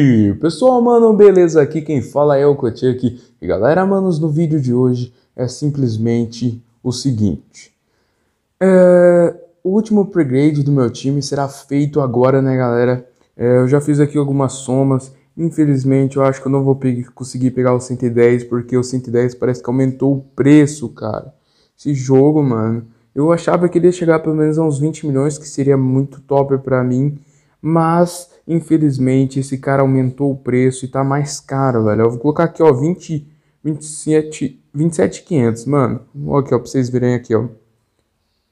E pessoal, mano, beleza? Aqui quem fala é o Kotick. E galera, manos, no vídeo de hoje é simplesmente o seguinte. É... O último upgrade do meu time será feito agora, né, galera? É, eu já fiz aqui algumas somas. Infelizmente, eu acho que eu não vou pe conseguir pegar o 110, porque o 110 parece que aumentou o preço, cara. Esse jogo, mano. Eu achava que ele ia chegar pelo menos a uns 20 milhões, que seria muito top pra mim. Mas Infelizmente, esse cara aumentou o preço e tá mais caro, velho. Eu vou colocar aqui, ó, 20, 27, 27,500, mano. Ó, aqui, ó, pra vocês verem aqui, ó.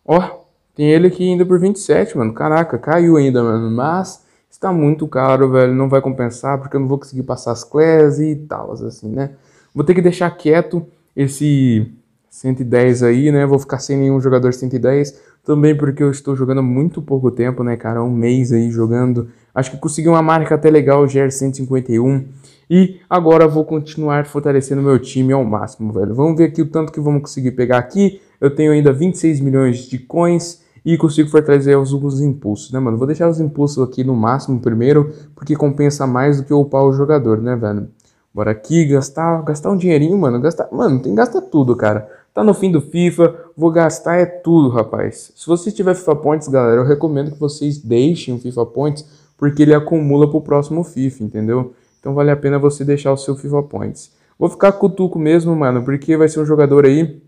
Ó, tem ele aqui ainda por 27, mano. Caraca, caiu ainda, mano. Mas está muito caro, velho. Não vai compensar porque eu não vou conseguir passar as classes e tal, assim, né? Vou ter que deixar quieto esse 110 aí, né? Vou ficar sem nenhum jogador 110. Também porque eu estou jogando há muito pouco tempo, né, cara? Um mês aí jogando Acho que consegui uma marca até legal, o GR151. E agora vou continuar fortalecendo meu time ao máximo, velho. Vamos ver aqui o tanto que vamos conseguir pegar aqui. Eu tenho ainda 26 milhões de coins e consigo fortalecer os, os impulsos, né, mano? Vou deixar os impulsos aqui no máximo primeiro, porque compensa mais do que upar o jogador, né, velho? Bora aqui gastar, gastar um dinheirinho, mano. Gastar, mano, tem que gastar tudo, cara. Tá no fim do FIFA, vou gastar é tudo, rapaz. Se você tiver FIFA Points, galera, eu recomendo que vocês deixem o FIFA Points porque ele acumula para o próximo FIFA, entendeu? Então vale a pena você deixar o seu FIFA Points. Vou ficar com o Tuco mesmo, mano, porque vai ser um jogador aí,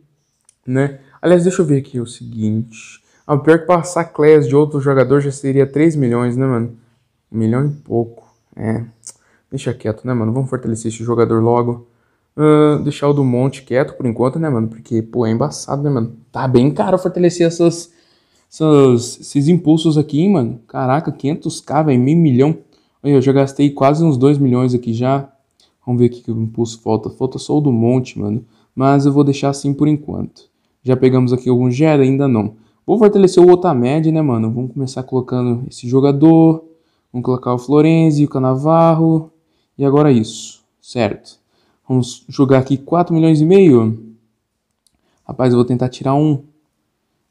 né? Aliás, deixa eu ver aqui o seguinte. Ah, pior é que passar class de outro jogador já seria 3 milhões, né, mano? Um milhão e pouco. É. Deixa quieto, né, mano? Vamos fortalecer esse jogador logo. Uh, deixar o do Monte quieto por enquanto, né, mano? Porque, pô, é embaçado, né, mano? Tá bem caro fortalecer essas essas, esses impulsos aqui, mano. Caraca, 500k, velho, meio milhão. Olha, eu já gastei quase uns 2 milhões aqui já. Vamos ver aqui que o impulso falta. Falta só o do monte, mano. Mas eu vou deixar assim por enquanto. Já pegamos aqui algum gera? Ainda não. Vou fortalecer o Otamed, né, mano? Vamos começar colocando esse jogador. Vamos colocar o Florenzi, o Canavarro. E agora isso, certo. Vamos jogar aqui 4 milhões e meio. Rapaz, eu vou tentar tirar um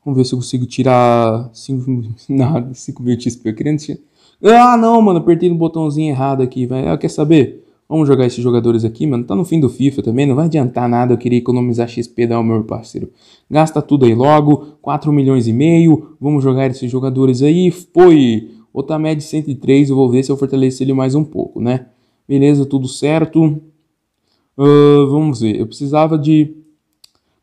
Vamos ver se eu consigo tirar 5 nada, 5 mil XP. Querendo tirar. Ah, não, mano, apertei no botãozinho errado aqui, velho. Ah, quer saber? Vamos jogar esses jogadores aqui, mano. Tá no fim do FIFA também, não vai adiantar nada eu querer economizar XP da meu parceiro. Gasta tudo aí logo, 4 milhões e meio. Vamos jogar esses jogadores aí. Foi! Otamed 103, eu vou ver se eu fortaleço ele mais um pouco, né? Beleza, tudo certo. Uh, vamos ver, eu precisava de...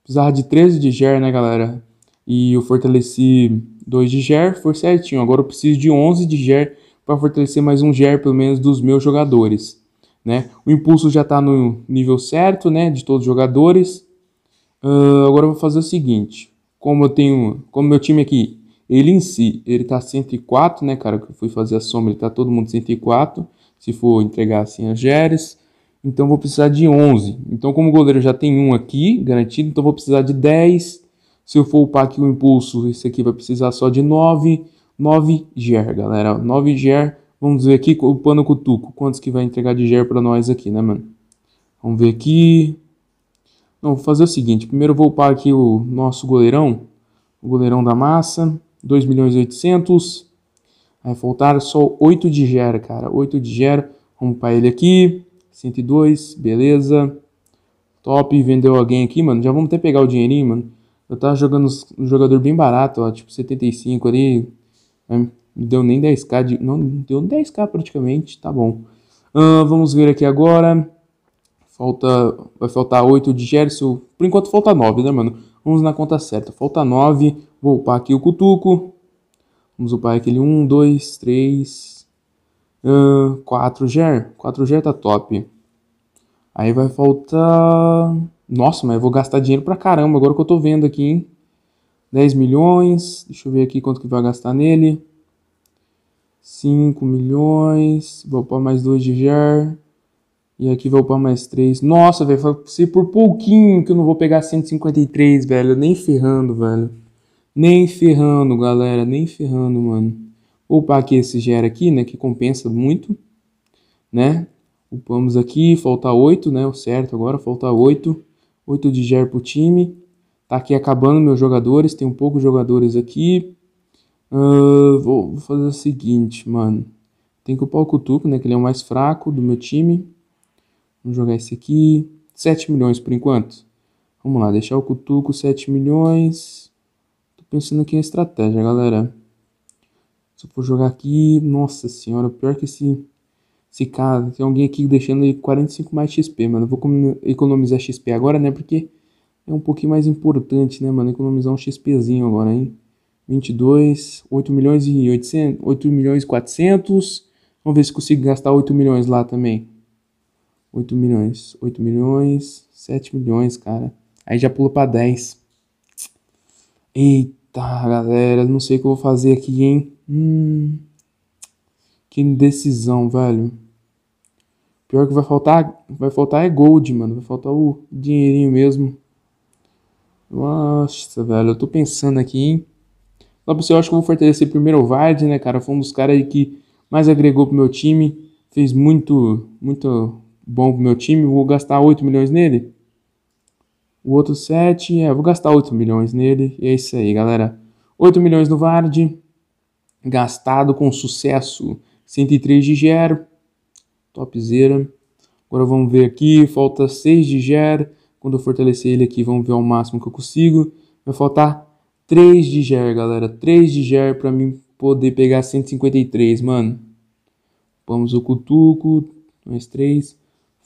Precisava de 13 de GER, né, galera? e eu fortaleci 2 de GER, foi certinho. Agora eu preciso de 11 de GER para fortalecer mais um GER, pelo menos, dos meus jogadores. Né? O impulso já está no nível certo né, de todos os jogadores. Uh, agora eu vou fazer o seguinte. Como eu tenho. Como meu time aqui, ele em si, ele está 104, né, cara? Que eu fui fazer a soma, ele está todo mundo 104. Se for entregar assim as Geres. Então vou precisar de 11. Então, como o goleiro já tem um aqui garantido, então vou precisar de 10, se eu for upar aqui o impulso, esse aqui vai precisar só de 9, 9 GER, galera. 9 GER, vamos ver aqui, upando com o Tuco. Quantos que vai entregar de GER para nós aqui, né, mano? Vamos ver aqui. Não, vou fazer o seguinte. Primeiro eu vou upar aqui o nosso goleirão. O goleirão da massa. 2 milhões e 800. Vai faltar só 8 de GER, cara. 8 de GER. Vamos upar ele aqui. 102, beleza. Top, vendeu alguém aqui, mano. Já vamos até pegar o dinheirinho, mano. Eu tava jogando um jogador bem barato, ó, tipo 75 ali. Né, não Deu nem 10k, de, não deu 10k praticamente, tá bom. Uh, vamos ver aqui agora. Falta, vai faltar 8 de Gerson. Por enquanto falta 9, né, mano? Vamos na conta certa. Falta 9. Vou upar aqui o Cutuco. Vamos upar aquele 1, 2, 3, 4 Ger. 4 Ger tá top. Aí vai faltar. Nossa, mas eu vou gastar dinheiro pra caramba agora que eu tô vendo aqui, hein? 10 milhões. Deixa eu ver aqui quanto que vai gastar nele. 5 milhões. Vou upar mais 2 de GER. E aqui vou upar mais 3. Nossa, velho, se por pouquinho que eu não vou pegar 153, velho. Nem ferrando, velho. Nem ferrando, galera. Nem ferrando, mano. Vou upar aqui esse GER aqui, né? Que compensa muito, né? Upamos aqui, falta 8, né? O certo agora, falta 8. 8 de Jair pro time. Tá aqui acabando meus jogadores, tem um poucos jogadores aqui. Uh, vou, vou, fazer o seguinte, mano. Tem que upar o Cutuco, né? Que ele é o mais fraco do meu time. Vamos jogar esse aqui. 7 milhões por enquanto. Vamos lá, deixar o Cutuco 7 milhões. Tô pensando aqui em estratégia, galera. Se eu for jogar aqui, nossa senhora, pior que esse se caso, tem alguém aqui deixando aí 45 mais XP, mano. Eu vou economizar XP agora, né? Porque é um pouquinho mais importante, né, mano? Economizar um XPzinho agora, hein? 22, 8 milhões e 800, 8 milhões e 400. Vamos ver se consigo gastar 8 milhões lá também. 8 milhões, 8 milhões, 7 milhões, cara. Aí já pula pra 10. Eita, galera, não sei o que eu vou fazer aqui, hein? Hum, que indecisão, velho. Pior que vai faltar, vai faltar é gold, mano. Vai faltar o dinheirinho mesmo. Nossa, velho, eu tô pensando aqui, hein? Só pra você, eu acho que eu vou fortalecer primeiro o Vard, né, cara? Foi um dos caras aí que mais agregou pro meu time. Fez muito, muito bom pro meu time. Vou gastar 8 milhões nele. O outro 7, é, vou gastar 8 milhões nele. E é isso aí, galera. 8 milhões no Vard. Gastado com sucesso. 103 de Gero. Topzera. Agora vamos ver aqui, falta 6 de GER. Quando eu fortalecer ele aqui, vamos ver o máximo que eu consigo. Vai faltar 3 de GER, galera. 3 de GER para mim poder pegar 153, mano. Vamos o cutuco, mais 3.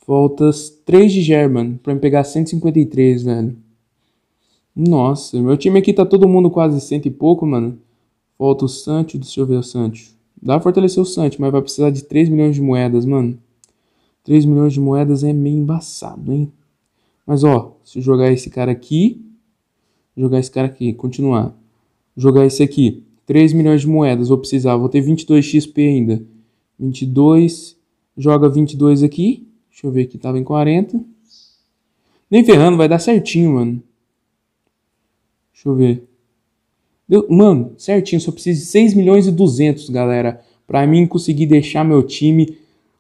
Falta 3 de GER, mano, pra mim pegar 153, velho. Nossa, meu time aqui tá todo mundo quase cento e pouco, mano. Falta o Sancho, deixa eu ver o Sancho. Dá pra fortalecer o Santos, mas vai precisar de 3 milhões de moedas, mano. 3 milhões de moedas é meio embaçado, hein? Mas ó, se jogar esse cara aqui, jogar esse cara aqui, continuar. Jogar esse aqui, 3 milhões de moedas, vou precisar, vou ter 22 XP ainda. 22, joga 22 aqui. Deixa eu ver aqui, tava em 40. Nem ferrando, vai dar certinho, mano. Deixa eu ver. Deu, mano, certinho, só preciso de 6 milhões e 200, galera, para mim conseguir deixar meu time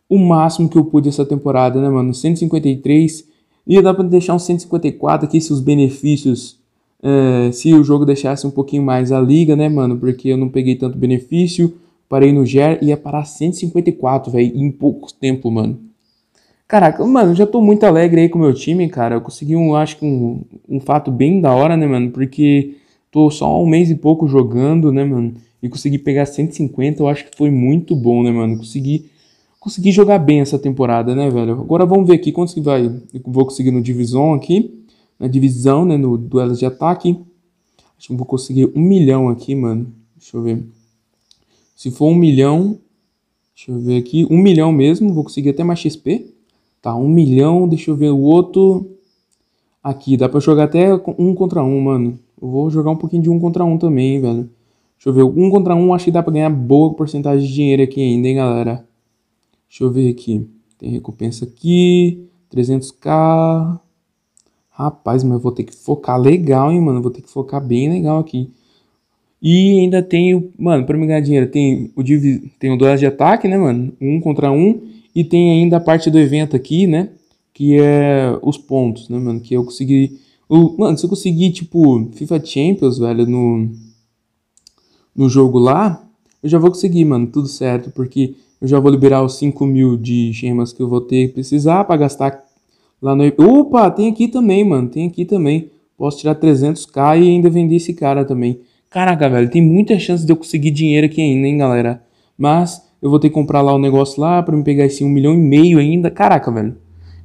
o máximo que eu pude essa temporada, né, mano? 153, ia dar para deixar um 154 aqui se os benefícios, é, se o jogo deixasse um pouquinho mais a liga, né, mano? Porque eu não peguei tanto benefício, parei no GER, e ia parar 154, velho, em pouco tempo, mano. Caraca, mano, já tô muito alegre aí com o meu time, cara. Eu consegui um, acho que um, um fato bem da hora, né, mano? Porque Tô só um mês e pouco jogando, né, mano? E consegui pegar 150, eu acho que foi muito bom, né, mano? Consegui, consegui jogar bem essa temporada, né, velho? Agora vamos ver aqui quantos que vai. Eu vou conseguir no divisão aqui. Na divisão, né? No duelo de ataque. Acho que eu vou conseguir um milhão aqui, mano. Deixa eu ver. Se for um milhão. Deixa eu ver aqui. Um milhão mesmo. Vou conseguir até mais XP. Tá, um milhão. Deixa eu ver o outro. Aqui, dá pra jogar até um contra um, mano. Eu vou jogar um pouquinho de um contra um também, velho. Deixa eu ver, um contra um acho que dá pra ganhar boa porcentagem de dinheiro aqui ainda, hein, galera. Deixa eu ver aqui. Tem recompensa aqui, 300k. Rapaz, mas eu vou ter que focar legal, hein, mano. vou ter que focar bem legal aqui. E ainda tem o. Mano, pra me ganhar dinheiro, tem o, divi, tem o duelo de ataque, né, mano? Um contra um. E tem ainda a parte do evento aqui, né? Que é os pontos, né, mano? Que eu consegui o, mano, se eu conseguir, tipo, FIFA Champions, velho, no, no jogo lá, eu já vou conseguir, mano, tudo certo, porque eu já vou liberar os 5 mil de gemas que eu vou ter que precisar para gastar lá no... Opa, tem aqui também, mano, tem aqui também. Posso tirar 300k e ainda vender esse cara também. Caraca, velho, tem muita chance de eu conseguir dinheiro aqui ainda, hein, galera. Mas eu vou ter que comprar lá o negócio lá para me pegar esse 1 milhão e meio ainda. Caraca, velho.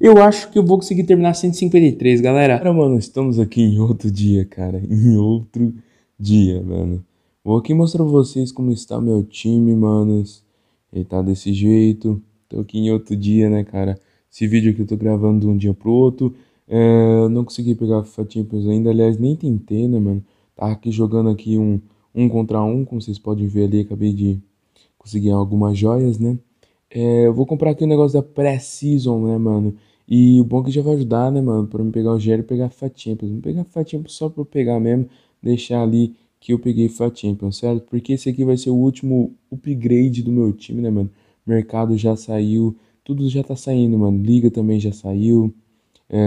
Eu acho que eu vou conseguir terminar 153, galera. Cara, mano, estamos aqui em outro dia, cara. Em outro dia, mano. Vou aqui mostrar pra vocês como está meu time, manos. Ele tá desse jeito. Tô aqui em outro dia, né, cara? Esse vídeo aqui eu tô gravando de um dia pro outro. É, não consegui pegar a FIFA Champions ainda. Aliás, nem tentei, né, mano? Tá aqui jogando aqui um, um contra um, como vocês podem ver ali. Acabei de conseguir algumas joias, né? É, eu vou comprar aqui o um negócio da pre-season, né, mano? E o bom é que já vai ajudar, né, mano? Pra eu pegar o gero e pegar a Fat Champions. Não pegar a Fat Champions só pra eu pegar mesmo, deixar ali que eu peguei Fat Champions, certo? Porque esse aqui vai ser o último upgrade do meu time, né, mano? Mercado já saiu, tudo já tá saindo, mano. Liga também já saiu. É...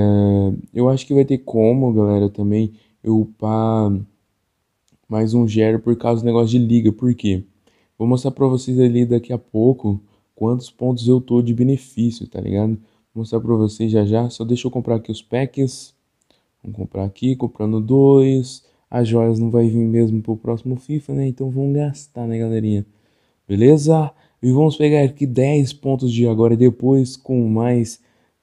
Eu acho que vai ter como, galera, também eu upar mais um gero por causa do negócio de liga. Por quê? Vou mostrar pra vocês ali daqui a pouco quantos pontos eu tô de benefício, tá ligado? Vou mostrar para vocês já já. Só deixa eu comprar aqui os packs. Vamos comprar aqui, comprando dois. As joias não vai vir mesmo pro próximo FIFA, né? Então vamos gastar, né, galerinha? Beleza? E vamos pegar aqui 10 pontos de agora e depois com mais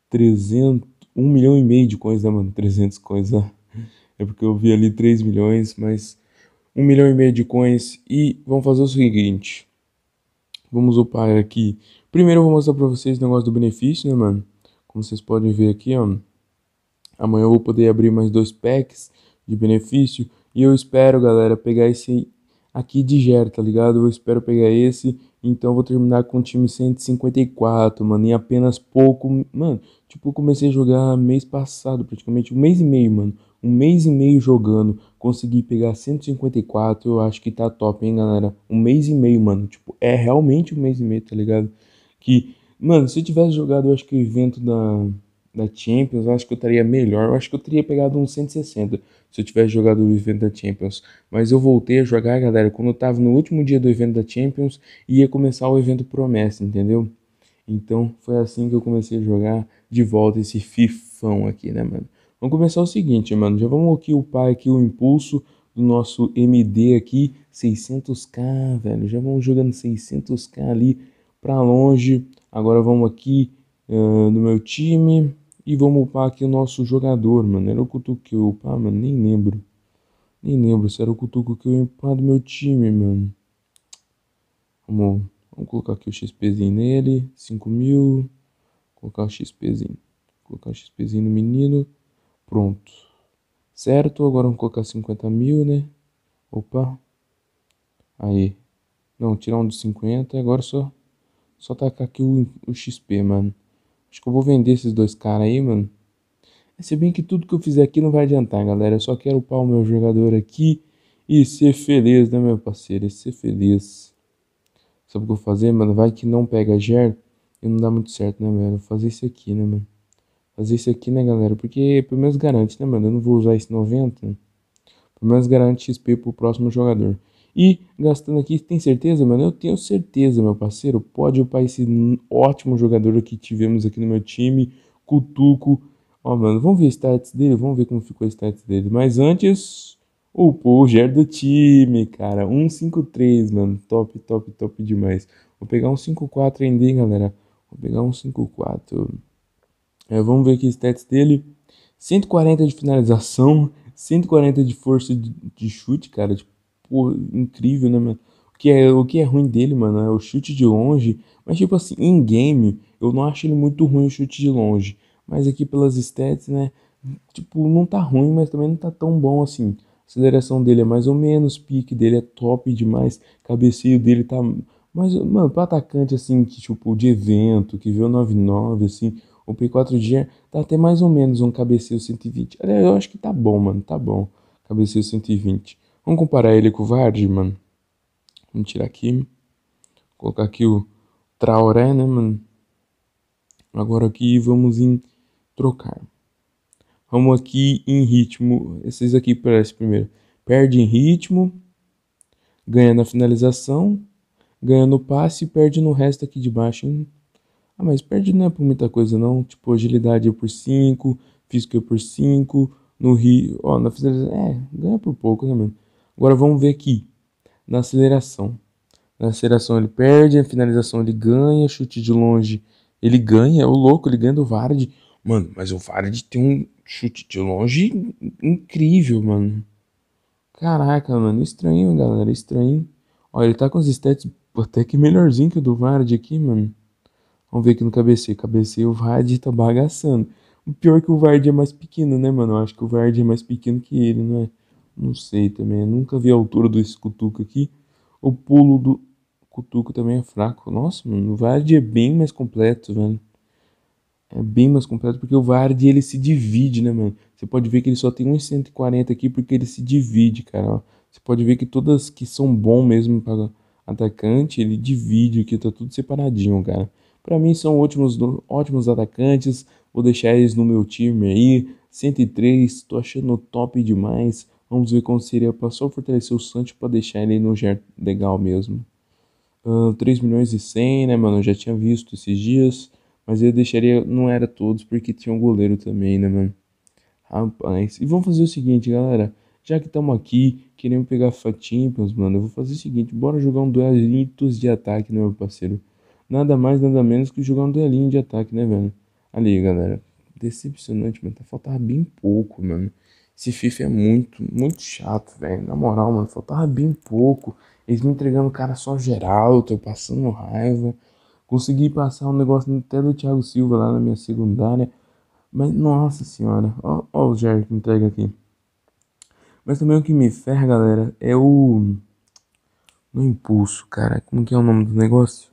300... 1 milhão e meio de coins, né, mano? 300 coins, né? É porque eu vi ali 3 milhões, mas... 1 milhão e meio de coins. E vamos fazer o seguinte. Vamos upar aqui. Primeiro eu vou mostrar pra vocês o negócio do benefício, né, mano? Como vocês podem ver aqui, ó, amanhã eu vou poder abrir mais dois packs de benefício. E eu espero, galera, pegar esse aqui de Gera, tá ligado? Eu espero pegar esse. Então vou terminar com o time 154, mano. Em apenas pouco. Mano, tipo, eu comecei a jogar mês passado, praticamente. Um mês e meio, mano. Um mês e meio jogando. Consegui pegar 154. Eu acho que tá top, hein, galera? Um mês e meio, mano. Tipo, é realmente um mês e meio, tá ligado? Que Mano, se eu tivesse jogado, eu acho que o evento da, da Champions, eu acho que eu estaria melhor. Eu acho que eu teria pegado um 160 se eu tivesse jogado o evento da Champions. Mas eu voltei a jogar, galera, quando eu tava no último dia do evento da Champions e ia começar o evento promessa, entendeu? Então foi assim que eu comecei a jogar de volta esse fifão aqui, né, mano? Vamos começar o seguinte, mano. Já vamos aqui upar aqui o impulso do nosso MD aqui, 600k, velho. Já vamos jogando 600k ali pra longe. Agora vamos aqui uh, no meu time e vamos upar aqui o nosso jogador, mano. Era o Cutuco que eu upar, mano? Nem lembro. Nem lembro se era o Cutuco que eu ia upar do meu time, mano. Vamos, vamos colocar aqui o XPzinho nele, 5 mil. Colocar o XPzinho. Colocar o XPzinho no menino. Pronto. Certo, agora vamos colocar 50 mil, né? Opa. Aí. Não, tirar um dos 50 agora só só tacar aqui o, o XP, mano. Acho que eu vou vender esses dois caras aí, mano. Se bem que tudo que eu fizer aqui não vai adiantar, galera. Eu só quero upar o meu jogador aqui e ser feliz, né, meu parceiro? E ser feliz. Sabe o que eu vou fazer, mano? Vai que não pega GER e não dá muito certo, né, velho? Vou fazer isso aqui, né, mano? Fazer isso aqui, né, galera? Porque pelo menos garante, né, mano? Eu não vou usar esse 90. Né? Pelo menos garante XP pro próximo jogador. E gastando aqui, tem certeza, mano? Eu tenho certeza, meu parceiro. Pode upar esse ótimo jogador que tivemos aqui no meu time, Cutuco. Ó, mano, vamos ver a stats dele, vamos ver como ficou a stats dele. Mas antes, upou o Ger do time, cara. 153, mano. Top, top, top demais. Vou pegar um 54 ainda, hein, galera. Vou pegar um 54. É, vamos ver aqui os stats dele. 140 de finalização, 140 de força de, de chute, cara porra, incrível, né, mano? O que, é, o que é ruim dele, mano, é o chute de longe. Mas, tipo assim, em game, eu não acho ele muito ruim o chute de longe. Mas aqui pelas stats, né? Tipo, não tá ruim, mas também não tá tão bom assim. A aceleração dele é mais ou menos, pique dele é top demais, cabeceio dele tá. Mas, mano, pro atacante assim, que tipo, de evento, que viu 9-9, assim, o P4G tá até mais ou menos um cabeceio 120. eu acho que tá bom, mano, tá bom. Cabeceio 120. Vamos comparar ele com o Vardy, mano. Vamos tirar aqui. Colocar aqui o Traoré, né, mano? Agora aqui vamos em trocar. Vamos aqui em ritmo. Esses aqui parece primeiro. Perde em ritmo. Ganha na finalização. Ganha no passe e perde no resto aqui de baixo. Hein? Ah, mas perde não é por muita coisa não. Tipo, agilidade é por 5, física é por 5. No rio. Ó, na finalização. É, ganha por pouco, né, mano? Agora vamos ver aqui na aceleração. Na aceleração ele perde, a finalização ele ganha, chute de longe ele ganha, é o louco, ele ganha do Vard. Mano, mas o Vard tem um chute de longe incrível, mano. Caraca, mano, estranho, galera, estranho. Olha, ele tá com os stats até que melhorzinho que o do Vard aqui, mano. Vamos ver aqui no cabeceio. Cabeceio, o Vard tá bagaçando. O pior é que o Vard é mais pequeno, né, mano? Eu acho que o Vard é mais pequeno que ele, não é? Não sei também. Nunca vi a altura do cutuca aqui. O pulo do cutuco também é fraco. Nossa, mano. O Vardy é bem mais completo, velho. É bem mais completo porque o Vardy ele se divide, né, mano? Você pode ver que ele só tem 140 aqui porque ele se divide, cara. Você pode ver que todas que são bom mesmo para atacante, ele divide aqui, tá tudo separadinho, cara. Para mim são ótimos, ótimos atacantes. Vou deixar eles no meu time aí. 103, tô achando top demais. Vamos ver como seria para só fortalecer o Santos para deixar ele no Ger legal mesmo. Uh, 3 milhões e 100, né, mano? Eu já tinha visto esses dias. Mas eu deixaria, não era todos, porque tinha um goleiro também, né, mano? Rapaz. E vamos fazer o seguinte, galera. Já que estamos aqui, queremos pegar Champions, mano. Eu vou fazer o seguinte: bora jogar um duelinho de ataque, né, meu parceiro? Nada mais, nada menos que jogar um duelinho de ataque, né, velho? Ali, galera. Decepcionante, mano. Tá faltava bem pouco, mano. Esse FIFA é muito, muito chato, velho. Na moral, mano, faltava bem pouco. Eles me entregando cara só geral, tô passando raiva. Consegui passar um negócio até do Thiago Silva lá na minha secundária. Mas, nossa senhora, ó, ó o Jair que entrega aqui. Mas também o que me ferra, galera, é o. No impulso, cara. Como que é o nome do negócio?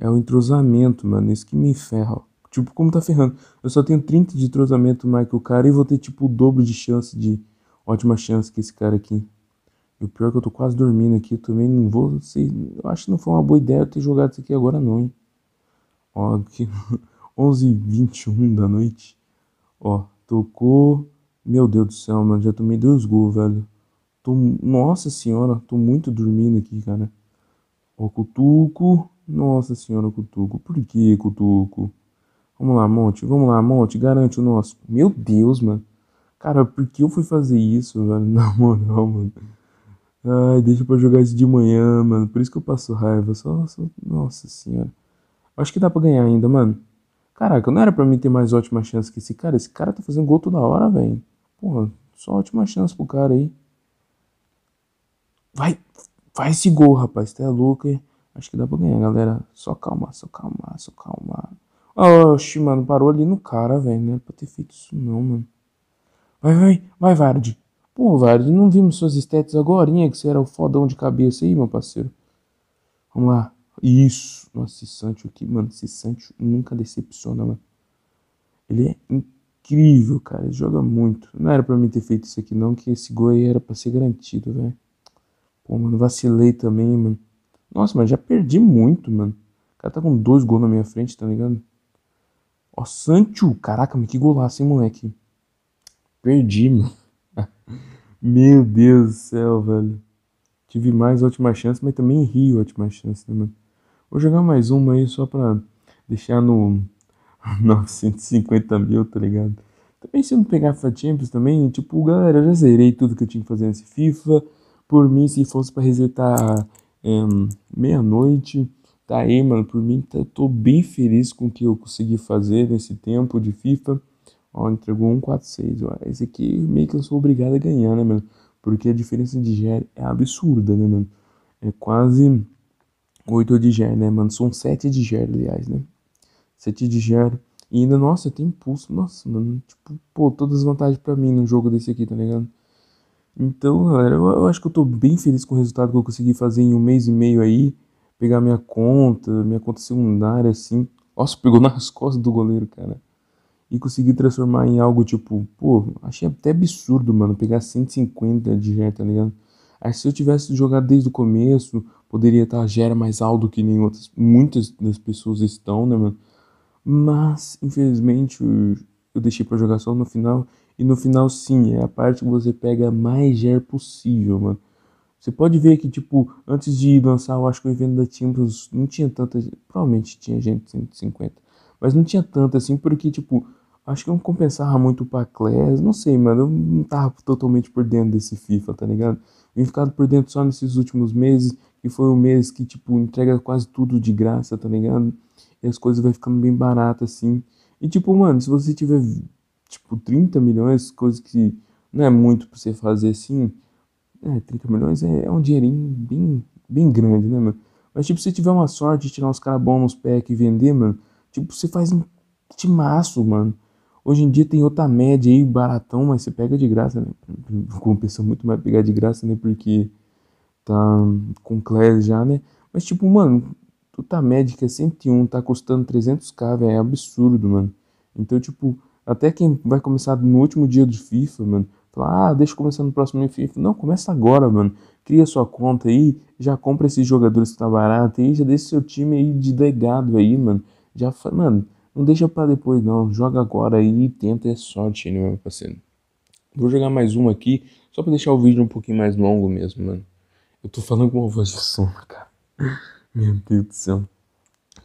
É o entrosamento, mano. Isso que me ferra, ó. Tipo, como tá ferrando? Eu só tenho 30 de entrosamento, Michael, cara, e vou ter, tipo, o dobro de chance, de ótima chance que esse cara aqui. E o pior é que eu tô quase dormindo aqui também, não vou, sei, eu acho que não foi uma boa ideia eu ter jogado isso aqui agora não, hein. Ó, aqui, 11h21 da noite. Ó, tocou, meu Deus do céu, mano, já tomei dois gols, velho. Tô, nossa senhora, tô muito dormindo aqui, cara. Ó, Cutuco, nossa senhora, Cutuco, por que Cutuco? Vamos lá, Monte. Vamos lá, Monte. Garante o nosso. Meu Deus, mano. Cara, por que eu fui fazer isso, velho? Na moral, mano. Ai, deixa pra jogar isso de manhã, mano. Por isso que eu passo raiva. Só, só... Nossa senhora. Acho que dá pra ganhar ainda, mano. Caraca, não era pra mim ter mais ótima chance que esse cara. Esse cara tá fazendo gol toda hora, velho. Porra, só ótima chance pro cara aí. Vai, faz esse gol, rapaz. Tá é louco, hein? Acho que dá pra ganhar, galera. Só calma, só calma, só calma. Oxi, mano, parou ali no cara, velho. Não era é pra ter feito isso não, mano. Vai, vai, vai, Vard. Pô, Vard, não vimos suas estéticas agorinha que você era o fodão de cabeça aí, meu parceiro. Vamos lá. Isso. Nossa, esse Sancho aqui, mano, esse Sancho nunca decepciona, mano. Ele é incrível, cara. Ele joga muito. Não era pra mim ter feito isso aqui não, que esse gol aí era pra ser garantido, velho. Pô, mano, vacilei também, mano. Nossa, mas já perdi muito, mano. O cara tá com dois gols na minha frente, tá ligado? Ó, Sancho. Caraca, mas que golaço, hein, moleque. Perdi, meu. meu Deus do céu, velho. Tive mais ótima chance, mas também ri ótima chance, né, mano? Vou jogar mais uma aí só pra deixar no 950 mil, tá ligado? Também se eu não pegar FIFA Champions também, tipo, galera, eu já zerei tudo que eu tinha que fazer nesse FIFA. Por mim, se fosse pra resetar é, meia-noite tá aí, mano, por mim tá, tô bem feliz com o que eu consegui fazer nesse tempo de FIFA. Ó, entregou 146, ó. Esse aqui meio que eu sou obrigado a ganhar, né, mano? Porque a diferença de GR é absurda, né, mano? É quase 8 de GR, né, mano? São 7 de GR, aliás, né? 7 de GR. E ainda, nossa, tem impulso. Nossa, mano, tipo, pô, todas as vantagens para mim num jogo desse aqui, tá ligado? Então, galera, eu, eu acho que eu tô bem feliz com o resultado que eu consegui fazer em um mês e meio aí pegar minha conta, minha conta secundária, assim. Nossa, pegou nas costas do goleiro, cara. E consegui transformar em algo tipo, pô, achei até absurdo, mano, pegar 150 de gera, tá ligado? Aí se eu tivesse jogado desde o começo, poderia estar gera mais alto que nem outras, muitas das pessoas estão, né, mano? Mas, infelizmente, eu, deixei para jogar só no final. E no final, sim, é a parte que você pega mais gera possível, mano. Você pode ver que, tipo, antes de lançar, eu acho que o evento da Champions não tinha tanta. Provavelmente tinha gente 150. Mas não tinha tanta assim, porque, tipo, acho que não compensava muito o Paclés. Não sei, mano. Eu não tava totalmente por dentro desse FIFA, tá ligado? Vim ficado por dentro só nesses últimos meses. E foi o mês que, tipo, entrega quase tudo de graça, tá ligado? E as coisas vai ficando bem baratas, assim. E, tipo, mano, se você tiver, tipo, 30 milhões, coisa que não é muito pra você fazer assim é, 30 milhões é, é um dinheirinho bem, bem grande, né, mano? Mas, tipo, se tiver uma sorte de tirar uns caras bons nos packs e vender, mano, tipo, você faz um timaço, mano. Hoje em dia tem outra média aí, baratão, mas você pega de graça, né? Compensa muito mais pegar de graça, né? Porque tá com class já, né? Mas, tipo, mano, outra média que é 101, tá custando 300k, velho, é absurdo, mano. Então, tipo, até quem vai começar no último dia do FIFA, mano, Fala, ah, deixa começando no próximo FIFA. Não, começa agora, mano. Cria sua conta aí, já compra esses jogadores que tá barato aí, já deixa seu time aí de legado aí, mano. Já, mano, não deixa para depois não, joga agora aí e tenta é sorte, né, meu parceiro. Vou jogar mais uma aqui, só para deixar o vídeo um pouquinho mais longo mesmo, mano. Eu tô falando com uma voz de sono, cara. Meu Deus do céu.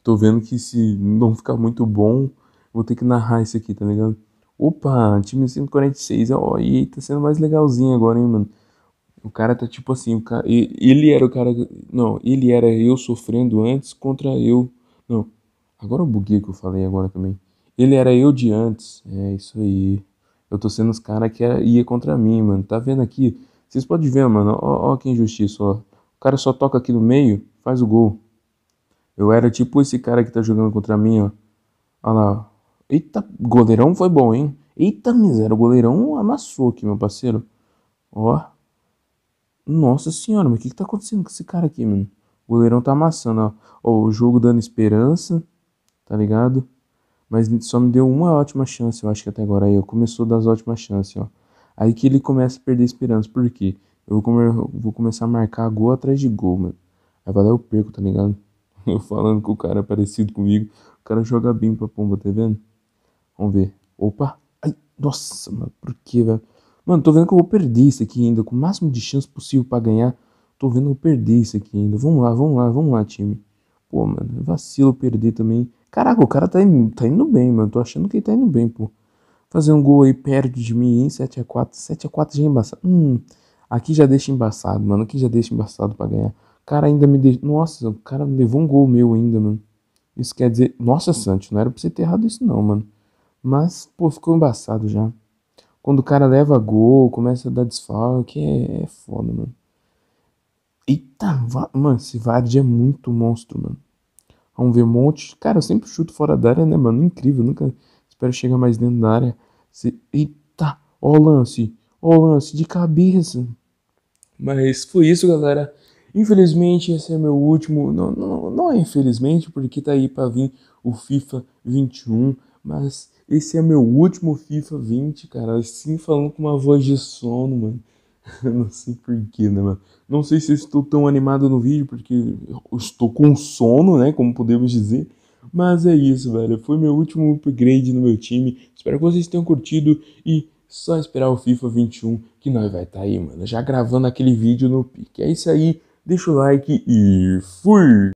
Tô vendo que se não ficar muito bom, vou ter que narrar isso aqui, tá ligado? Opa, time 146, ó, oh, e tá sendo mais legalzinho agora, hein, mano. O cara tá tipo assim, o cara, ele era o cara, não, ele era eu sofrendo antes contra eu, não, agora eu buguei que eu falei agora também. Ele era eu de antes, é isso aí. Eu tô sendo os caras que ia contra mim, mano, tá vendo aqui? Vocês podem ver, mano, ó, ó que injustiça, ó. O cara só toca aqui no meio, faz o gol. Eu era tipo esse cara que tá jogando contra mim, ó. Olha lá, ó. Eita, goleirão foi bom, hein? Eita miséria, o goleirão amassou aqui, meu parceiro. Ó. Nossa senhora, mas o que, que tá acontecendo com esse cara aqui, mano? O goleirão tá amassando, ó. ó. O jogo dando esperança, tá ligado? Mas só me deu uma ótima chance, eu acho que até agora. Aí, ó, começou das ótimas chances, ó. Aí que ele começa a perder esperança. Por quê? Eu vou, vou começar a marcar gol atrás de gol, mano. Aí vai dar eu perco, tá ligado? Eu falando que o cara é parecido comigo. O cara joga bem pra pomba, tá vendo? Vamos ver. Opa. Ai, nossa, mano. Por que, velho? Mano, tô vendo que eu vou perder isso aqui ainda. Com o máximo de chance possível pra ganhar. Tô vendo que eu perder isso aqui ainda. Vamos lá, vamos lá, vamos lá, time. Pô, mano, vacilo perder também. Caraca, o cara tá indo, tá indo bem, mano. Tô achando que ele tá indo bem, pô. Fazer um gol aí perde de mim, hein? 7x4. 7x4 já é embaçado. Hum, aqui já deixa embaçado, mano. Aqui já deixa embaçado pra ganhar. O cara ainda me deixa. Nossa, o cara levou um gol meu ainda, mano. Isso quer dizer. Nossa, Santos, não era pra você ter errado isso, não, mano. Mas, pô, ficou embaçado já. Quando o cara leva gol, começa a dar desfalque, é, é foda, mano. Eita, mano, esse Vard é muito monstro, mano. Vamos ver um monte. Cara, eu sempre chuto fora da área, né, mano? Incrível, nunca espero chegar mais dentro da área. Se... Eita, ó o lance, ó o lance de cabeça. Mas foi isso, galera. Infelizmente, esse é meu último. Não, não, não é infelizmente, porque tá aí pra vir o FIFA 21. Mas esse é meu último FIFA 20, cara. Assim, falando com uma voz de sono, mano. não sei porquê, né, mano? Não sei se eu estou tão animado no vídeo, porque eu estou com sono, né? Como podemos dizer. Mas é isso, velho. Foi meu último upgrade no meu time. Espero que vocês tenham curtido e só esperar o FIFA 21 que nós vai estar tá aí, mano. Já gravando aquele vídeo no pique. É isso aí. Deixa o like e fui!